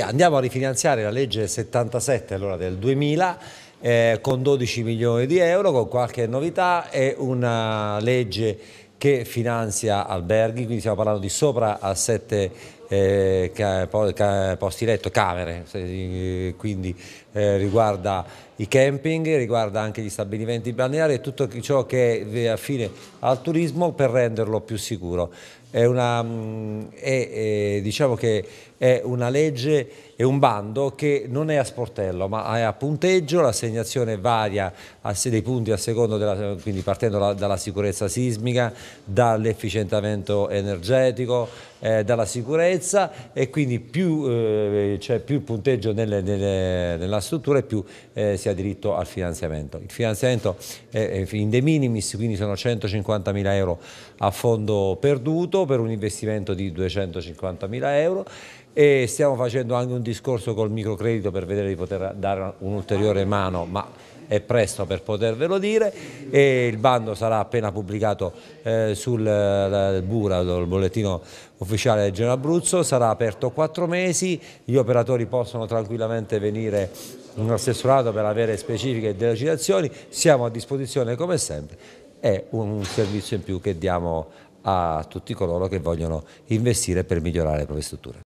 Andiamo a rifinanziare la legge 77 allora, del 2000 eh, con 12 milioni di euro, con qualche novità è una legge che finanzia alberghi, quindi stiamo parlando di sopra a 7 milioni eh, posti letto, camere, eh, quindi eh, riguarda i camping, riguarda anche gli stabilimenti balneari e tutto ciò che è affine al turismo per renderlo più sicuro. È una, mm, è, è, diciamo che è una legge, è un bando che non è a sportello ma è a punteggio, l'assegnazione varia a, dei punti a secondo, della, quindi partendo dalla, dalla sicurezza sismica, dall'efficientamento energetico, eh, dalla sicurezza e quindi più eh, c'è cioè più punteggio nelle, nelle, nella struttura e più eh, si ha diritto al finanziamento. Il finanziamento è in de minimis, quindi sono 150.000 euro a fondo perduto per un investimento di 250.000 euro e stiamo facendo anche un discorso col microcredito per vedere di poter dare un'ulteriore mano, ma è presto per potervelo dire e il bando sarà appena pubblicato eh, sul eh, Bura, il bollettino ufficiale del Geno Abruzzo, sarà aperto quattro mesi, gli operatori possono tranquillamente venire in assessorato per avere specifiche delucidazioni, siamo a disposizione come sempre, è un servizio in più che diamo a tutti coloro che vogliono investire per migliorare le proprie strutture.